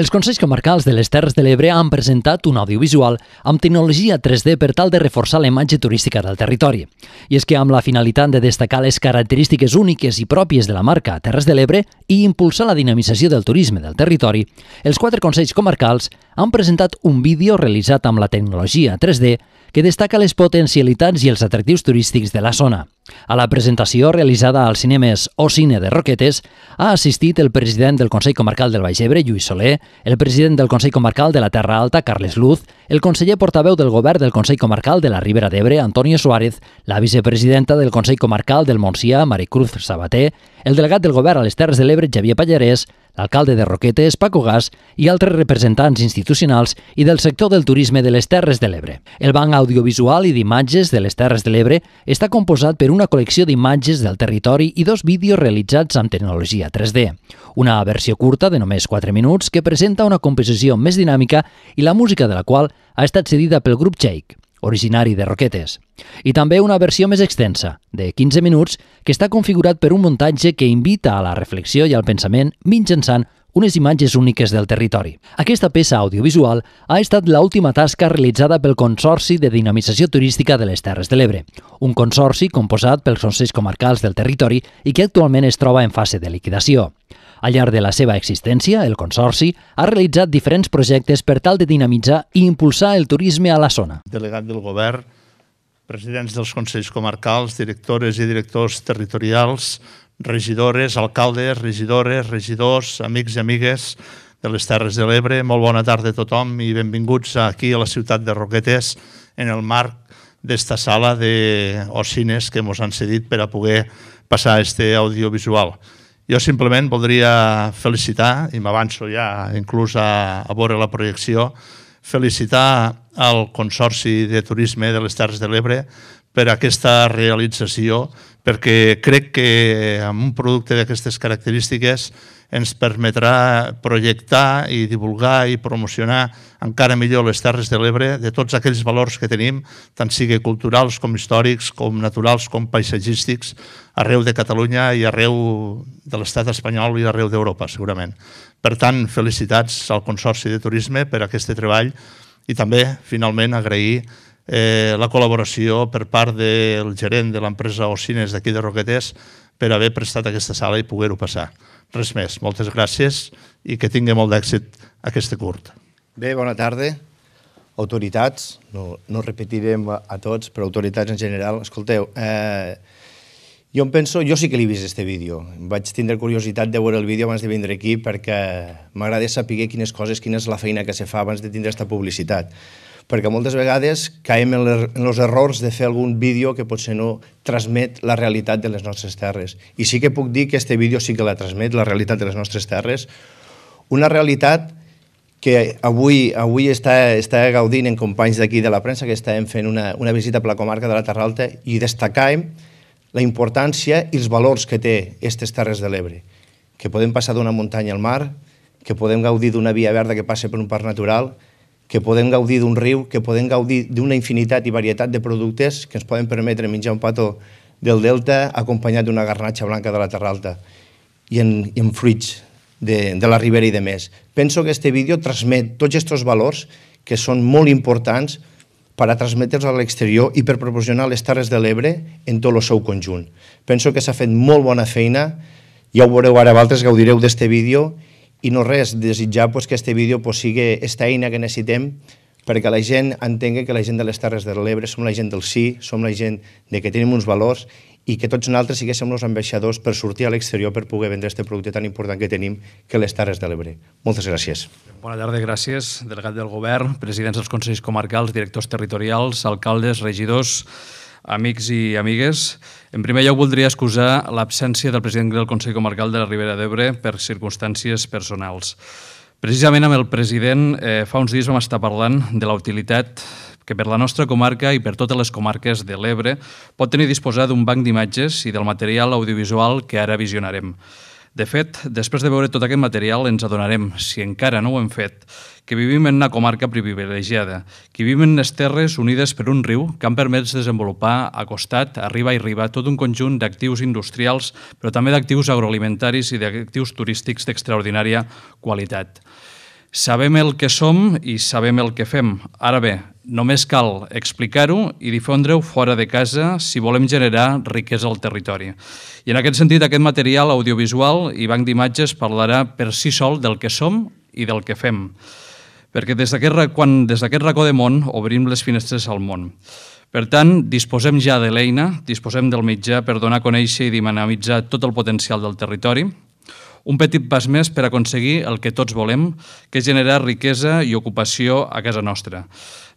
Els Consells Comarcals de les Terres de l'Ebre han presentat un audiovisual amb tecnologia 3D per tal de reforçar la imatge turística del territori. I és que amb la finalitat de destacar les característiques úniques i pròpies de la marca Terres de l'Ebre i impulsar la dinamització del turisme del territori, els quatre Consells Comarcals han presentat un vídeo realitzat amb la tecnologia 3D que destaca les potencialitats i els atractius turístics de la zona. A la presentació realitzada als cinemes O Cine de Roquetes ha assistit el president del Consell Comarcal del Baix Ebre, Lluís Soler, el president del Consell Comarcal de la Terra Alta, Carles Luz, el conseller portaveu del govern del Consell Comarcal de la Ribera d'Ebre, Antonio Suárez, la vicepresidenta del Consell Comarcal del Montsià, Maricruz Sabater, el delegat del govern a les Terres de l'Ebre, Xavier Pallarès, l'alcalde de Roquetes, Paco Gas i altres representants institucionals i del sector del turisme de les Terres de l'Ebre. El Banc Audiovisual i d'Imatges de les Terres de l'Ebre està composat per una col·lecció d'imatges del territori i dos vídeos realitzats amb tecnologia 3D. Una versió curta de només 4 minuts que presenta una composició més dinàmica i la música de la qual ha estat cedida pel grup Jake originari de Roquetes, i també una versió més extensa, de 15 minuts, que està configurat per un muntatge que invita a la reflexió i al pensament mitjançant unes imatges úniques del territori. Aquesta peça audiovisual ha estat l'última tasca realitzada pel Consorci de Dinamització Turística de les Terres de l'Ebre, un consorci composat pels consells comarcals del territori i que actualment es troba en fase de liquidació. Al llarg de la seva existència, el Consorci ha realitzat diferents projectes per tal de dinamitzar i impulsar el turisme a la zona. Delegat del govern, presidents dels Consells Comarcals, directores i directors territorials, regidores, alcaldes, regidores, regidors, amics i amigues de les Terres de l'Ebre. Molt bona tarda a tothom i benvinguts aquí a la ciutat de Roquetes en el marc d'esta sala d'ocines que ens han cedit per a poder passar este audiovisual. Jo simplement voldria felicitar, i m'avanço ja inclús a, a veure la projecció, felicitar el Consorci de Turisme de les Terres de l'Ebre per aquesta realització, perquè crec que amb un producte d'aquestes característiques ens permetrà projectar i divulgar i promocionar encara millor les Terres de l'Ebre de tots aquells valors que tenim, tant sigui culturals com històrics, com naturals, com paisatgístics, arreu de Catalunya i arreu de l'estat espanyol i arreu d'Europa, segurament. Per tant, felicitats al Consorci de Turisme per aquest treball i també, finalment, agrair eh, la col·laboració per part del gerent de l'empresa Ocines d'aquí de Roquetes per haver prestat aquesta sala i poder-ho passar res més. Moltes gràcies i que tingui molt d'èxit aquesta curta. Bé, bona tarda. Autoritats, no, no repetirem a tots, però autoritats en general. Escolteu, eh, jo em penso, jo sí que l'he vist este vídeo. Vaig tindre curiositat de veure el vídeo abans de vindre aquí perquè m'agrada saber quines coses, quina és la feina que se fa abans de tindre aquesta publicitat perquè moltes vegades caem en, els errors de fer algun vídeo que potser no transmet la realitat de les nostres terres. I sí que puc dir que este vídeo sí que la transmet, la realitat de les nostres terres, una realitat que avui, avui està, està gaudint en companys d'aquí de la premsa que estàvem fent una, una visita per la comarca de la Terra Alta i destacàvem la importància i els valors que té aquestes Terres de l'Ebre, que podem passar d'una muntanya al mar, que podem gaudir d'una via verda que passa per un parc natural, que podem gaudir d'un riu, que podem gaudir d'una infinitat i varietat de productes que ens poden permetre menjar un pató del delta acompanyat d'una garnatxa blanca de la Terra Alta i en, i en fruits de, de la Ribera i de més. Penso que este vídeo transmet tots aquests valors que són molt importants per a transmetre'ls a l'exterior i per proporcionar les Terres de l'Ebre en tot el seu conjunt. Penso que s'ha fet molt bona feina, ja ho veureu ara, vosaltres gaudireu d'este vídeo i no res, desitjar pues, que este vídeo pues, sigui esta eina que necessitem perquè la gent entengui que la gent de les Terres de l'Ebre som la gent del sí, som la gent de que tenim uns valors i que tots nosaltres siguéssim els ambaixadors per sortir a l'exterior per poder vendre este producte tan important que tenim que les Terres de l'Ebre. Moltes gràcies. Bona tarda, gràcies, delegat del govern, presidents dels Consells Comarcals, directors territorials, alcaldes, regidors, amics i amigues. En primer lloc, voldria excusar l'absència del president del Consell Comarcal de la Ribera d'Ebre per circumstàncies personals. Precisament amb el president eh, fa uns dies vam estar parlant de la utilitat que per la nostra comarca i per totes les comarques de l'Ebre pot tenir disposar d'un banc d'imatges i del material audiovisual que ara visionarem. De fet, després de veure tot aquest material ens adonarem, si encara no ho hem fet, que vivim en una comarca privilegiada, que vivim en les terres unides per un riu que han permès desenvolupar a costat, a riba i riba, tot un conjunt d'actius industrials, però també d'actius agroalimentaris i d'actius turístics d'extraordinària qualitat. Sabem el que som i sabem el que fem. Ara bé, Només cal explicar-ho i difondre-ho fora de casa si volem generar riquesa al territori. I en aquest sentit, aquest material audiovisual i banc d'imatges parlarà per si sol del que som i del que fem. Perquè des quan des d'aquest racó de món obrim les finestres al món. Per tant, disposem ja de l'eina, disposem del mitjà per donar a conèixer i dinamitzar tot el potencial del territori, un petit pas més per aconseguir el que tots volem, que és generar riquesa i ocupació a casa nostra.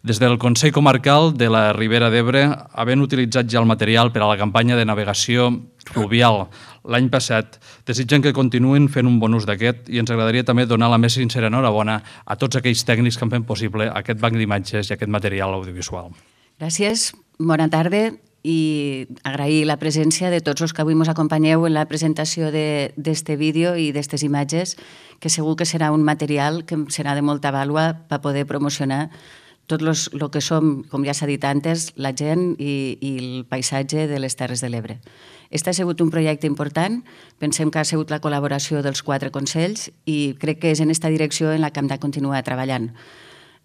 Des del Consell Comarcal de la Ribera d'Ebre, havent utilitzat ja el material per a la campanya de navegació fluvial l'any passat, desitgem que continuïn fent un bon ús d'aquest i ens agradaria també donar la més sincera enhorabona a tots aquells tècnics que han fet possible aquest banc d'imatges i aquest material audiovisual. Gràcies, bona tarda i agrair la presència de tots els que avui ens acompanyeu en la presentació d'aquest vídeo i d'aquestes imatges, que segur que serà un material que serà de molta vàlua per poder promocionar tot el que som, com ja s'ha dit antes, la gent i, i el paisatge de les Terres de l'Ebre. Este ha sigut un projecte important, pensem que ha sigut la col·laboració dels quatre consells i crec que és en aquesta direcció en la que hem de continuar treballant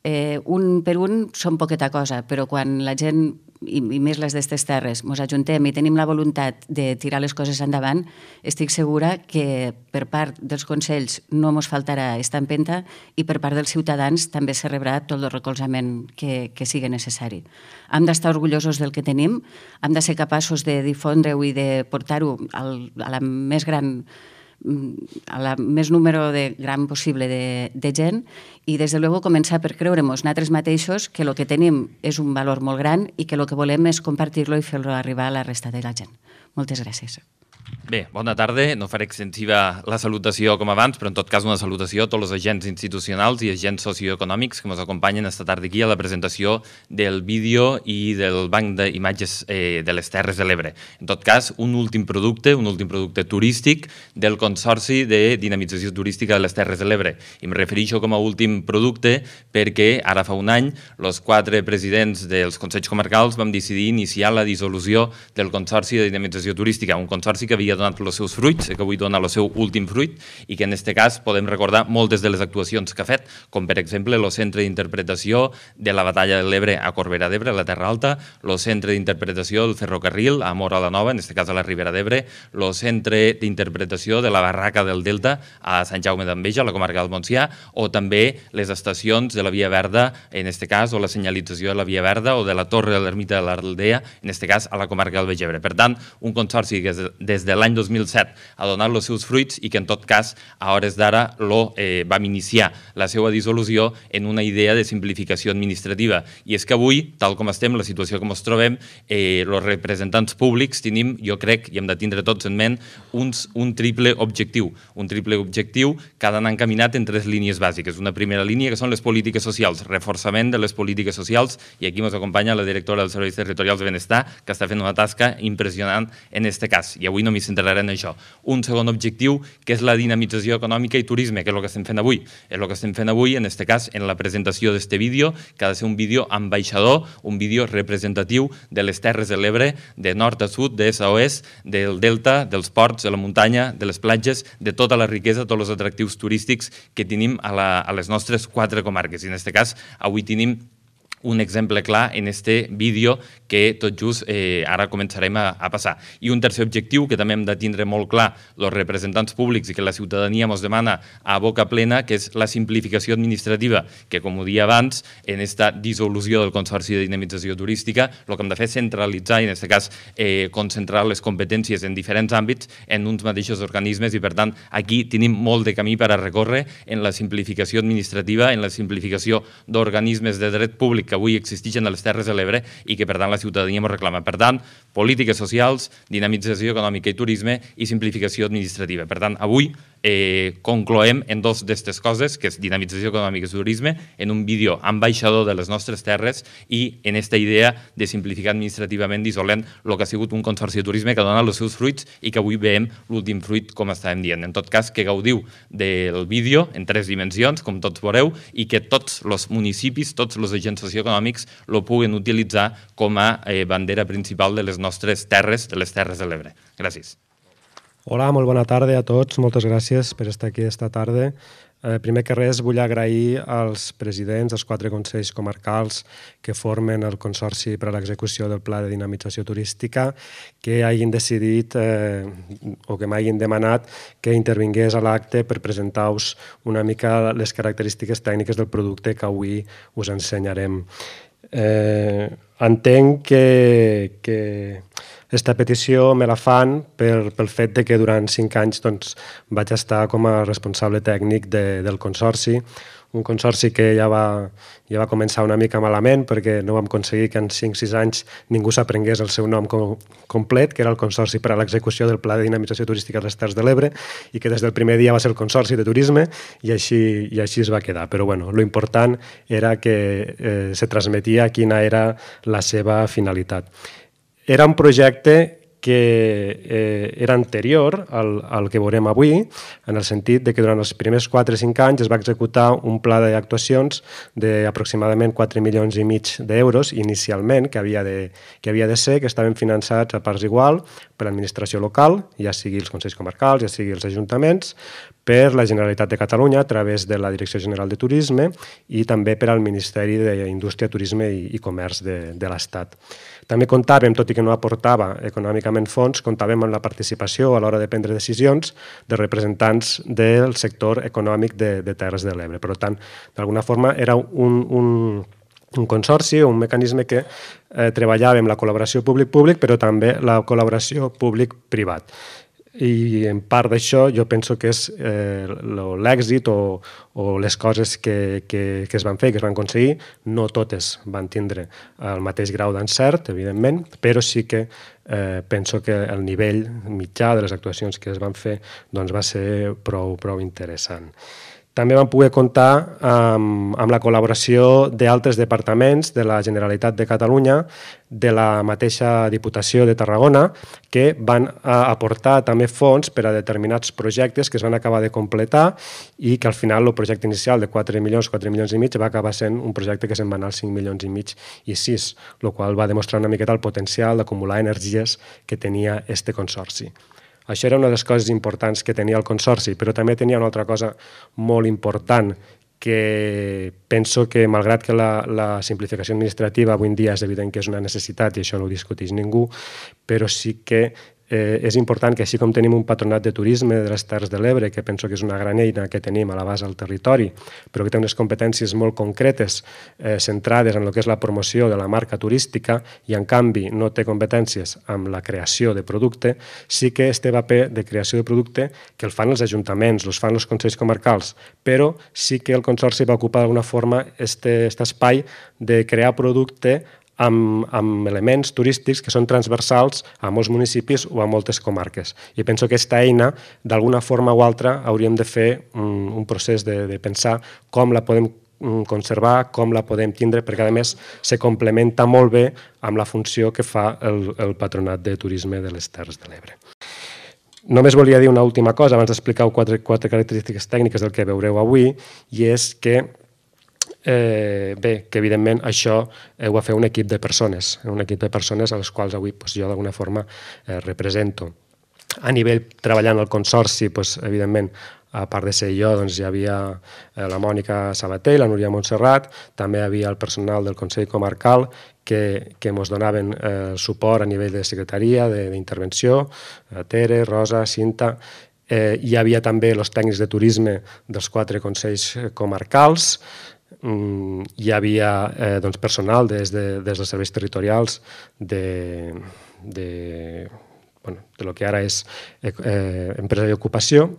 eh, un per un són poqueta cosa, però quan la gent, i, i més les d'aquestes terres, ens ajuntem i tenim la voluntat de tirar les coses endavant, estic segura que per part dels Consells no ens faltarà esta empenta i per part dels ciutadans també se rebrà tot el recolzament que, que sigui necessari. Hem d'estar orgullosos del que tenim, hem de ser capaços de difondre-ho i de portar-ho a la més gran a la més número de gran possible de, de gent i des de luego començar per creure-nos nosaltres mateixos que el que tenim és un valor molt gran i que el que volem és compartir-lo i fer-lo arribar a la resta de la gent. Moltes gràcies. Bé, bona tarda. No faré extensiva la salutació com abans, però en tot cas una salutació a tots els agents institucionals i agents socioeconòmics que ens acompanyen esta tarda aquí a la presentació del vídeo i del banc d'imatges eh, de les Terres de l'Ebre. En tot cas, un últim producte, un últim producte turístic del Consorci de Dinamització Turística de les Terres de l'Ebre. I em refereixo com a últim producte perquè ara fa un any els quatre presidents dels Consells Comarcals vam decidir iniciar la dissolució del Consorci de Dinamització Turística, un consorci que havia donat els seus fruits, que avui dona el seu últim fruit, i que en aquest cas podem recordar moltes de les actuacions que ha fet, com per exemple el Centre d'Interpretació de la Batalla de l'Ebre a Corbera d'Ebre, a la Terra Alta, el Centre d'Interpretació del Ferrocarril a Mora la Nova, en aquest cas a la Ribera d'Ebre, el Centre d'Interpretació de la Barraca del Delta a Sant Jaume d'Enveja, a la comarca del Montsià, o també les estacions de la Via Verda, en aquest cas, o la senyalització de la Via Verda o de la Torre de l'Ermita de l'Aldea, en aquest cas a la comarca del Vegebre. Per tant, un consorci que des de de l'any 2007 a donar els seus fruits i que en tot cas a hores d'ara lo eh, vam iniciar la seva dissolució en una idea de simplificació administrativa. I és que avui, tal com estem, la situació com ens trobem, eh, representants públics tenim, jo crec, i hem de tindre tots en ment, uns, un triple objectiu. Un triple objectiu que ha d'anar encaminat en tres línies bàsiques. Una primera línia que són les polítiques socials, reforçament de les polítiques socials, i aquí ens acompanya la directora dels Serveis Territorials de Benestar, que està fent una tasca impressionant en aquest cas. I avui no no m'hi centraré en això. Un segon objectiu, que és la dinamització econòmica i turisme, que és el que estem fent avui. És el que estem fent avui, en aquest cas, en la presentació d'aquest vídeo, que ha de ser un vídeo ambaixador, un vídeo representatiu de les Terres de l'Ebre, de nord a sud, d'est a oest, del delta, dels ports, de la muntanya, de les platges, de tota la riquesa, tots els atractius turístics que tenim a, la, a les nostres quatre comarques. I en aquest cas, avui tenim un exemple clar en este vídeo que tot just eh, ara començarem a, a passar. I un tercer objectiu que també hem de tindre molt clar els representants públics i que la ciutadania ens demana a boca plena, que és la simplificació administrativa, que com ho dia abans, en esta dissolució del Consorci de Dinamització Turística, el que hem de fer és centralitzar, i en aquest cas eh, concentrar les competències en diferents àmbits en uns mateixos organismes i per tant aquí tenim molt de camí per a recórrer en la simplificació administrativa, en la simplificació d'organismes de dret públic que avui existeixen a les Terres de l'Ebre i que per tant la ciutadania ens reclama. Per tant, polítiques socials, dinamització econòmica i turisme i simplificació administrativa. Per tant, avui eh, concloem en dos d'aquestes coses, que és dinamització econòmica i turisme, en un vídeo ambaixador de les nostres terres i en aquesta idea de simplificar administrativament dissolent el que ha sigut un consorci de turisme que dona els seus fruits i que avui veiem l'últim fruit, com estàvem dient. En tot cas, que gaudiu del vídeo en tres dimensions, com tots veureu, i que tots els municipis, tots els agents socioeconòmics lo puguen utilitzar com a eh, bandera principal de les nostres terres, de les Terres de l'Ebre. Gràcies. Hola, molt bona tarda a tots. Moltes gràcies per estar aquí esta tarda. Eh, primer que res, vull agrair als presidents dels quatre consells comarcals que formen el Consorci per a l'execució del Pla de Dinamització Turística que hagin decidit eh, o que m'hagin demanat que intervingués a l'acte per presentar-vos una mica les característiques tècniques del producte que avui us ensenyarem. Eh, entenc que, que aquesta petició me la fan per, pel fet de que durant cinc anys doncs, vaig estar com a responsable tècnic de, del Consorci, un consorci que ja va, ja va començar una mica malament perquè no vam aconseguir que en 5-6 anys ningú s'aprengués el seu nom com, complet, que era el Consorci per a l'execució del Pla de Dinamització Turística dels Terres de l'Ebre i que des del primer dia va ser el Consorci de Turisme i així, i així es va quedar. Però bueno, lo important era que eh, se transmetia quina era la seva finalitat. Era un projecte que eh, era anterior al, al que veurem avui, en el sentit de que durant els primers 4-5 o anys es va executar un pla d'actuacions d'aproximadament 4 milions i mig d'euros inicialment, que havia, de, que havia de ser, que estaven finançats a parts igual per l'administració local, ja sigui els Consells Comarcals, ja sigui els ajuntaments, per la Generalitat de Catalunya a través de la Direcció General de Turisme i també per al Ministeri d'Indústria, Turisme i, i Comerç de, de l'Estat. També comptàvem, tot i que no aportava econòmicament fons, comptàvem amb la participació a l'hora de prendre decisions de representants del sector econòmic de, de Terres de l'Ebre. Per tant, d'alguna forma era un, un, un consorci o un mecanisme que eh, treballava amb la col·laboració públic-públic, però també la col·laboració públic-privat i en part d'això jo penso que és eh, l'èxit o, o les coses que, que, que es van fer, que es van aconseguir, no totes van tindre el mateix grau d'encert, evidentment, però sí que eh, penso que el nivell mitjà de les actuacions que es van fer doncs, va ser prou, prou interessant. També vam poder comptar amb, amb la col·laboració d'altres departaments de la Generalitat de Catalunya, de la mateixa Diputació de Tarragona, que van eh, aportar també fons per a determinats projectes que es van acabar de completar i que al final el projecte inicial de 4 milions, 4 milions i mig, va acabar sent un projecte que se'n va anar als 5 milions i mig i 6, el qual va demostrar una miqueta el potencial d'acumular energies que tenia este consorci. Això era una de les coses importants que tenia el Consorci, però també tenia una altra cosa molt important que penso que, malgrat que la, la simplificació administrativa avui en dia és evident que és una necessitat i això no ho discuteix ningú, però sí que eh, és important que així com tenim un patronat de turisme de les Terres de l'Ebre, que penso que és una gran eina que tenim a la base del territori, però que té unes competències molt concretes eh, centrades en el que és la promoció de la marca turística i en canvi no té competències amb la creació de producte, sí que este paper de creació de producte que el fan els ajuntaments, els fan els consells comarcals, però sí que el Consorci va ocupar d'alguna forma este, espai de crear producte amb, amb elements turístics que són transversals a molts municipis o a moltes comarques. I penso que aquesta eina, d'alguna forma o altra, hauríem de fer un, un procés de, de pensar com la podem mm, conservar, com la podem tindre, perquè a més se complementa molt bé amb la funció que fa el, el Patronat de Turisme de les Terres de l'Ebre. Només volia dir una última cosa abans d'explicar quatre, quatre característiques tècniques del que veureu avui, i és que Eh, bé, que evidentment això eh, ho va fer un equip de persones, eh, un equip de persones a les quals avui doncs, jo d'alguna forma eh, represento. A nivell treballant al Consorci, doncs, evidentment, a part de ser jo, doncs, hi havia eh, la Mònica Sabater i la Núria Montserrat, també hi havia el personal del Consell Comarcal que, que ens donaven eh, suport a nivell de secretaria, d'intervenció, Tere, Rosa, Cinta, eh, hi havia també els tècnics de turisme dels quatre consells comarcals, Mm, hi havia eh, doncs, personal des, de, des dels serveis territorials de, de, bueno, de lo que ara és eh, eh empresa i ocupació,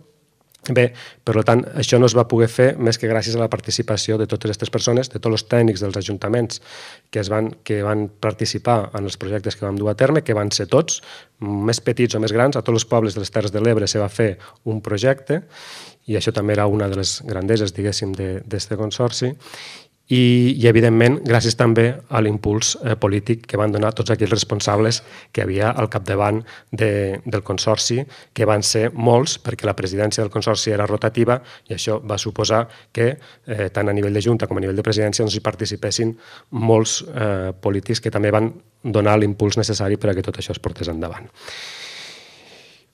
Bé, per tant, això no es va poder fer més que gràcies a la participació de totes aquestes persones, de tots els tècnics dels ajuntaments que, es van, que van participar en els projectes que vam dur a terme, que van ser tots, més petits o més grans, a tots els pobles de les Terres de l'Ebre se va fer un projecte i això també era una de les grandeses, diguéssim, d'aquest consorci, i, i evidentment gràcies també a l'impuls eh, polític que van donar tots aquells responsables que havia al capdavant de, del Consorci, que van ser molts perquè la presidència del Consorci era rotativa i això va suposar que eh, tant a nivell de Junta com a nivell de presidència doncs, hi participessin molts eh, polítics que també van donar l'impuls necessari perquè tot això es portés endavant.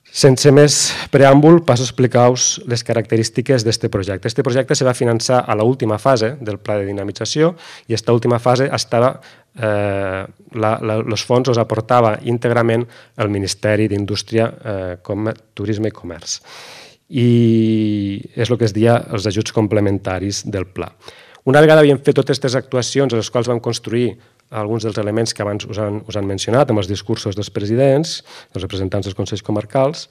Sense més preàmbul, passo a explicar-vos les característiques d'aquest projecte. Este projecte se va finançar a l'última fase del pla de dinamització i aquesta última fase estava eh, la, els fons els aportava íntegrament el Ministeri d'Indústria, eh, com, Turisme i Comerç. I és el que es dia els ajuts complementaris del pla. Una vegada havíem fet totes aquestes actuacions, les quals vam construir alguns dels elements que abans us han, us han mencionat, amb els discursos dels presidents, dels representants dels Consells Comarcals,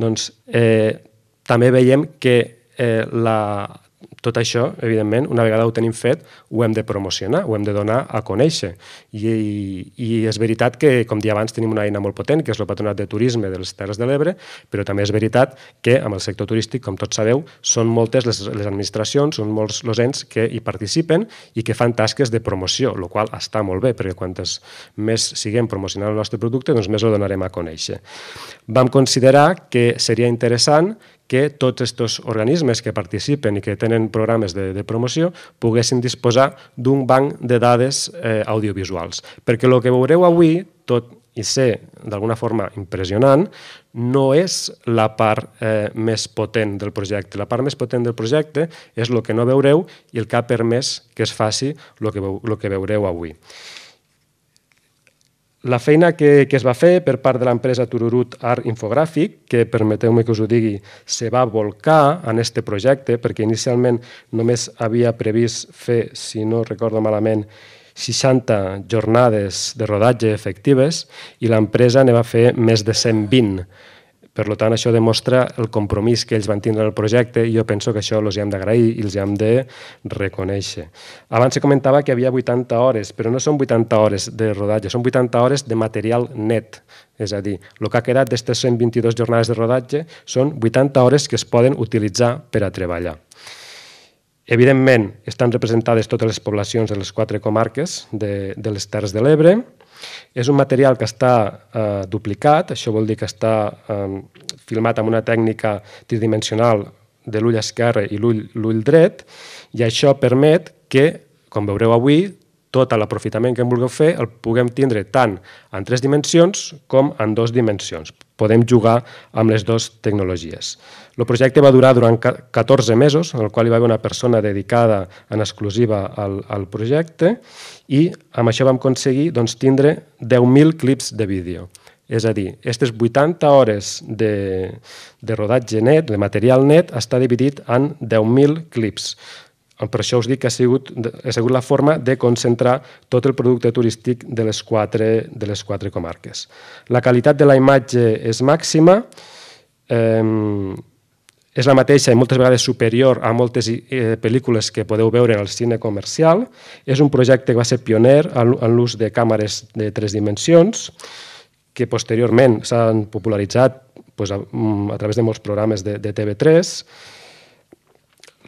doncs eh, també veiem que eh, la, tot això, evidentment, una vegada ho tenim fet, ho hem de promocionar, ho hem de donar a conèixer. I, i, i és veritat que, com dia abans, tenim una eina molt potent, que és el Patronat de Turisme de les Terres de l'Ebre, però també és veritat que amb el sector turístic, com tots sabeu, són moltes les, les administracions, són molts els ens que hi participen i que fan tasques de promoció, el qual està molt bé, perquè quantes més siguem promocionant el nostre producte, doncs més el donarem a conèixer. Vam considerar que seria interessant que tots aquests organismes que participen i que tenen programes de, de promoció poguessin disposar d'un banc de dades eh, audiovisuals. Perquè el que veureu avui, tot i ser d'alguna forma impressionant, no és la part eh, més potent del projecte. La part més potent del projecte és el que no veureu i el que ha permès que es faci el que, veu, el que veureu avui. La feina que, que es va fer per part de l'empresa Tururut Art Infogràfic, que permeteu-me que us ho digui, se va volcar en este projecte perquè inicialment només havia previst fer, si no recordo malament, 60 jornades de rodatge efectives i l'empresa ne va fer més de 120 per tant, això demostra el compromís que ells van tindre al projecte i jo penso que això els hi hem d'agrair i els hi hem de reconèixer. Abans se comentava que havia 80 hores, però no són 80 hores de rodatge, són 80 hores de material net. És a dir, el que ha quedat d'aquestes 122 jornades de rodatge són 80 hores que es poden utilitzar per a treballar. Evidentment, estan representades totes les poblacions de les quatre comarques de, de les Terres de l'Ebre, és un material que està eh, duplicat, això vol dir que està eh, filmat amb una tècnica tridimensional de l'ull esquerre i l'ull dret, i això permet que, com veureu avui, tot l'aprofitament que en vulgueu fer el puguem tindre tant en tres dimensions com en dues dimensions podem jugar amb les dues tecnologies. El projecte va durar durant 14 mesos, en el qual hi va haver una persona dedicada en exclusiva al, al projecte i amb això vam aconseguir doncs, tindre 10.000 clips de vídeo. És a dir, aquestes 80 hores de, de rodatge net, de material net, està dividit en 10.000 clips per això us dic que ha sigut, ha sigut la forma de concentrar tot el producte turístic de les quatre, de les quatre comarques. La qualitat de la imatge és màxima, eh, és la mateixa i moltes vegades superior a moltes eh, pel·lícules que podeu veure al cine comercial. És un projecte que va ser pioner en l'ús de càmeres de tres dimensions, que posteriorment s'han popularitzat doncs, a, mm, a través de molts programes de, de TV3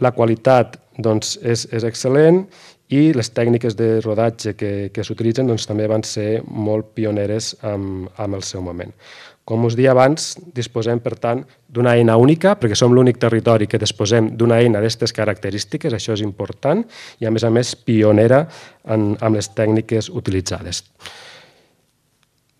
la qualitat doncs, és, és excel·lent i les tècniques de rodatge que, que s'utilitzen doncs, també van ser molt pioneres amb, amb el seu moment. Com us deia abans, disposem, per tant, d'una eina única, perquè som l'únic territori que disposem d'una eina d'aquestes característiques, això és important, i a més a més pionera en, amb les tècniques utilitzades.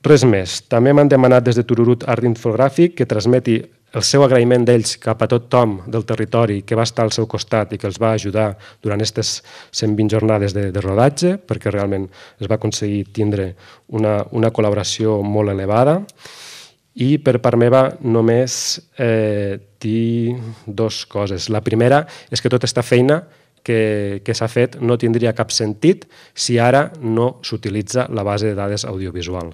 Res més. També m'han demanat des de Tururut Art Infogràfic que transmeti el seu agraïment d'ells cap a tot Tom del territori que va estar al seu costat i que els va ajudar durant aquestes 120 jornades de, de rodatge, perquè realment es va aconseguir tindre una, una col·laboració molt elevada. I per part meva només eh, dir dues coses. La primera és que tota aquesta feina que, que s'ha fet no tindria cap sentit si ara no s'utilitza la base de dades audiovisual.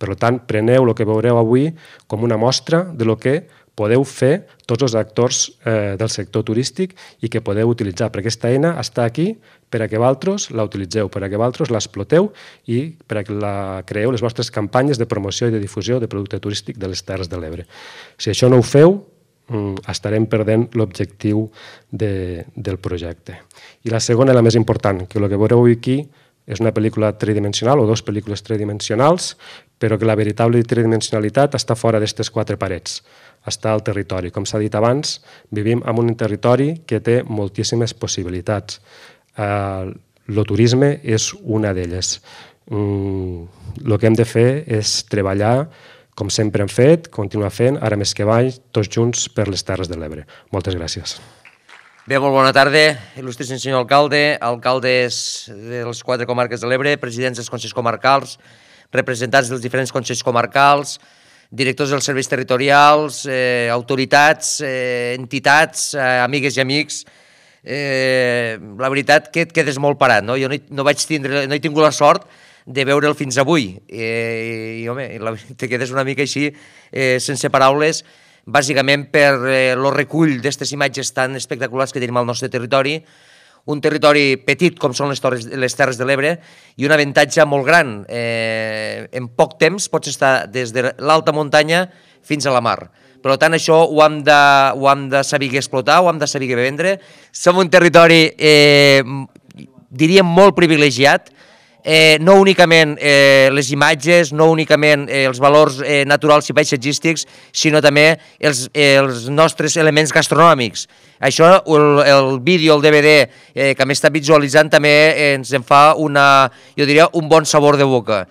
Per tant, preneu el que veureu avui com una mostra de lo que podeu fer tots els actors eh, del sector turístic i que podeu utilitzar, perquè aquesta eina està aquí per a que valtros la utilitzeu, per a que valtros l'exploteu i per a que la creeu les vostres campanyes de promoció i de difusió de producte turístic de les Terres de l'Ebre. Si això no ho feu, mm, estarem perdent l'objectiu de, del projecte. I la segona, la més important, que el que veureu aquí és una pel·lícula tridimensional o dues pel·lícules tridimensionals però que la veritable tridimensionalitat està fora d'aquestes quatre parets, està al territori. Com s'ha dit abans, vivim en un territori que té moltíssimes possibilitats. El eh, turisme és una d'elles. Mm, el que hem de fer és treballar com sempre hem fet, continuar fent, ara més que avall, tots junts per les Terres de l'Ebre. Moltes gràcies. Bé, molt bona tarda, il·lustre senyor alcalde, alcaldes de les quatre comarques de l'Ebre, presidents dels Consells Comarcals, representants dels diferents consells comarcals, directors dels serveis territorials, eh, autoritats, eh, entitats, eh, amigues i amics, eh, la veritat que et quedes molt parat, no? Jo no he, no vaig tindre, no he tingut la sort de veure'l fins avui. Eh, I, home, la, te quedes una mica així, eh, sense paraules, bàsicament per el eh, recull d'aquestes imatges tan espectaculars que tenim al nostre territori, un territori petit com són les, Torres, les Terres de l'Ebre i un avantatge molt gran. Eh, en poc temps pots estar des de l'alta muntanya fins a la mar. Per tant, això ho hem, de, ho hem de saber explotar, ho hem de saber vendre. Som un territori, eh, diríem, molt privilegiat, eh, no únicament eh, les imatges, no únicament eh, els valors eh, naturals i paisatgístics, sinó també els, eh, els nostres elements gastronòmics. Això, el, el vídeo, el DVD eh, que m'està visualitzant també eh, ens en fa una, jo diria, un bon sabor de boca.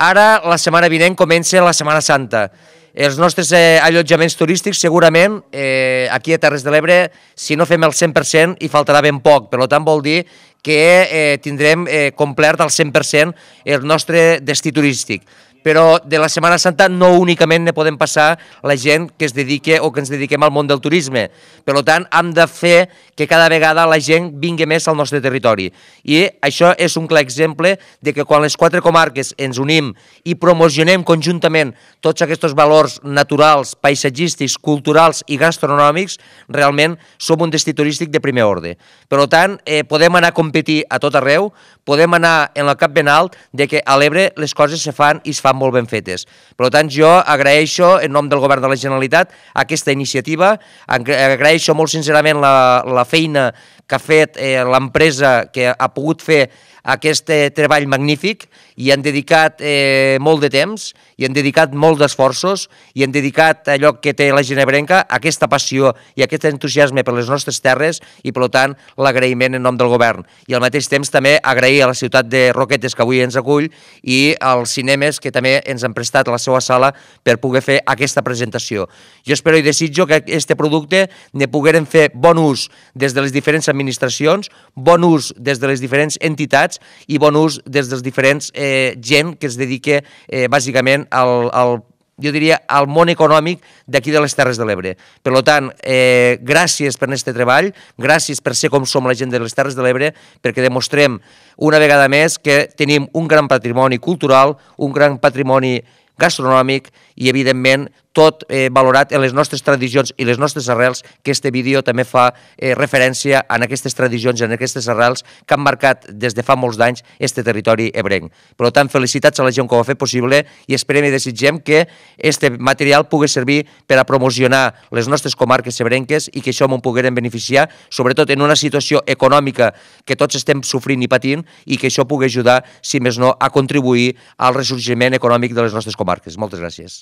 Ara, la setmana vinent, comença la Setmana Santa els nostres eh, allotjaments turístics segurament eh, aquí a Terres de l'Ebre, si no fem el 100% hi faltarà ben poc, per tant vol dir que eh, tindrem eh, complert al 100% el nostre destí turístic però de la Setmana Santa no únicament ne podem passar la gent que es dedique o que ens dediquem al món del turisme. Per tant, hem de fer que cada vegada la gent vingui més al nostre territori. I això és un clar exemple de que quan les quatre comarques ens unim i promocionem conjuntament tots aquests valors naturals, paisatgístics, culturals i gastronòmics, realment som un destí turístic de primer ordre. Per tant, eh, podem anar a competir a tot arreu, podem anar en el cap ben alt de que a l'Ebre les coses se fan i es fan estan molt ben fetes. Per tant, jo agraeixo, en nom del Govern de la Generalitat, aquesta iniciativa, agraeixo molt sincerament la, la feina que ha fet eh, l'empresa que ha pogut fer aquest eh, treball magnífic i han dedicat eh, molt de temps, i han dedicat molt d'esforços, i han dedicat allò que té la Ginebrenca, aquesta passió i aquest entusiasme per les nostres terres i, per tant, l'agraïment en nom del govern. I al mateix temps també agrair a la ciutat de Roquetes que avui ens acull i als cinemes que també ens han prestat la seva sala per poder fer aquesta presentació. Jo espero i desitjo que aquest producte ne pogueren fer bon ús des de les diferents administracions administracions, bon ús des de les diferents entitats i bon ús des dels diferents eh, gent que es dedica eh, bàsicament al, al jo diria, al món econòmic d'aquí de les Terres de l'Ebre. Per tant, eh, gràcies per aquest treball, gràcies per ser com som la gent de les Terres de l'Ebre, perquè demostrem una vegada més que tenim un gran patrimoni cultural, un gran patrimoni gastronòmic i, evidentment, tot eh, valorat en les nostres tradicions i les nostres arrels, que este vídeo també fa eh, referència a aquestes tradicions, a aquestes arrels que han marcat des de fa molts anys este territori ebrenc. Per tant, felicitats a la gent que ho ha fet possible i esperem i desitgem que este material pugui servir per a promocionar les nostres comarques ebrenques i que això m'ho pogueren beneficiar, sobretot en una situació econòmica que tots estem sofrint i patint i que això pugui ajudar, si més no, a contribuir al ressorgiment econòmic de les nostres comarques. Moltes gràcies.